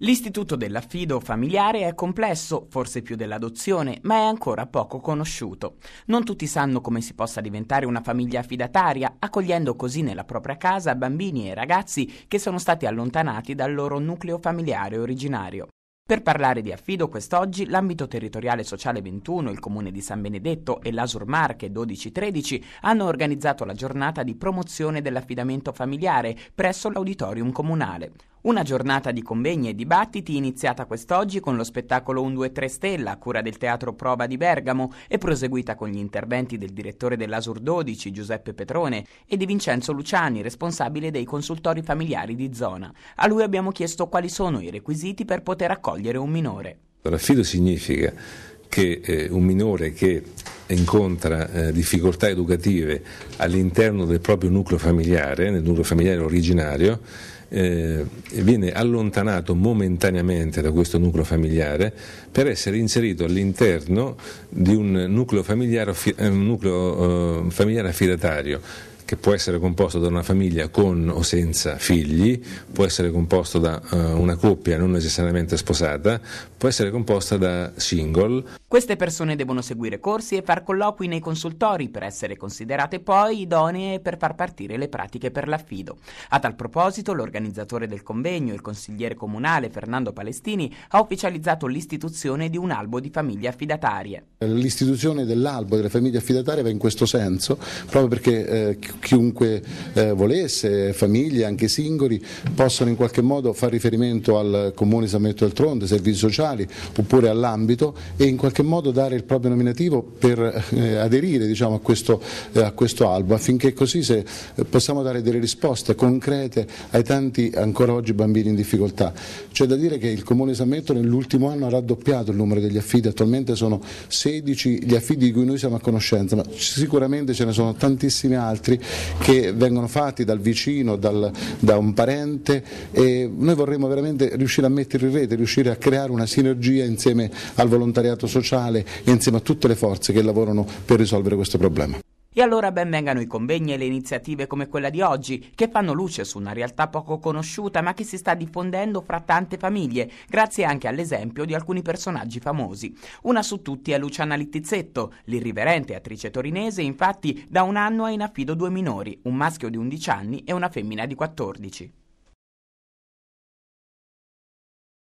L'istituto dell'affido familiare è complesso, forse più dell'adozione, ma è ancora poco conosciuto. Non tutti sanno come si possa diventare una famiglia affidataria, accogliendo così nella propria casa bambini e ragazzi che sono stati allontanati dal loro nucleo familiare originario. Per parlare di affido quest'oggi l'ambito territoriale sociale 21, il comune di San Benedetto e l'Asur Marche 1213 hanno organizzato la giornata di promozione dell'affidamento familiare presso l'auditorium comunale. Una giornata di convegni e dibattiti iniziata quest'oggi con lo spettacolo 1, 2, 3 Stella a cura del Teatro Prova di Bergamo e proseguita con gli interventi del direttore dell'Asur 12 Giuseppe Petrone e di Vincenzo Luciani, responsabile dei consultori familiari di zona. A lui abbiamo chiesto quali sono i requisiti per poter accogliere un minore. L'affido significa che eh, un minore che incontra eh, difficoltà educative all'interno del proprio nucleo familiare, nel nucleo familiare originario, eh, viene allontanato momentaneamente da questo nucleo familiare per essere inserito all'interno di un nucleo familiare, eh, un nucleo, eh, familiare affidatario che può essere composto da una famiglia con o senza figli, può essere composto da uh, una coppia non necessariamente sposata, può essere composta da single. Queste persone devono seguire corsi e far colloqui nei consultori per essere considerate poi idonee per far partire le pratiche per l'affido. A tal proposito l'organizzazione organizzatore del convegno, il consigliere comunale Fernando Palestini, ha ufficializzato l'istituzione di un albo di famiglie affidatarie. Eh, l'istituzione dell'albo delle famiglie affidatarie va in questo senso, proprio perché eh, chiunque eh, volesse, famiglie, anche singoli, possano in qualche modo fare riferimento al Comune San Metto del Tronte, servizi sociali oppure all'ambito e in qualche modo dare il proprio nominativo per eh, aderire diciamo, a, questo, eh, a questo albo, affinché così se, eh, possiamo dare delle risposte concrete ai tanti tanti ancora oggi bambini in difficoltà. C'è da dire che il Comune di San Benedetto nell'ultimo anno ha raddoppiato il numero degli affidi, attualmente sono 16 gli affidi di cui noi siamo a conoscenza, ma sicuramente ce ne sono tantissimi altri che vengono fatti dal vicino, dal, da un parente e noi vorremmo veramente riuscire a mettere in rete, riuscire a creare una sinergia insieme al volontariato sociale e insieme a tutte le forze che lavorano per risolvere questo problema. E allora benvengano i convegni e le iniziative come quella di oggi, che fanno luce su una realtà poco conosciuta ma che si sta diffondendo fra tante famiglie, grazie anche all'esempio di alcuni personaggi famosi. Una su tutti è Luciana Littizzetto, l'irriverente attrice torinese, infatti da un anno ha in affido due minori, un maschio di 11 anni e una femmina di 14.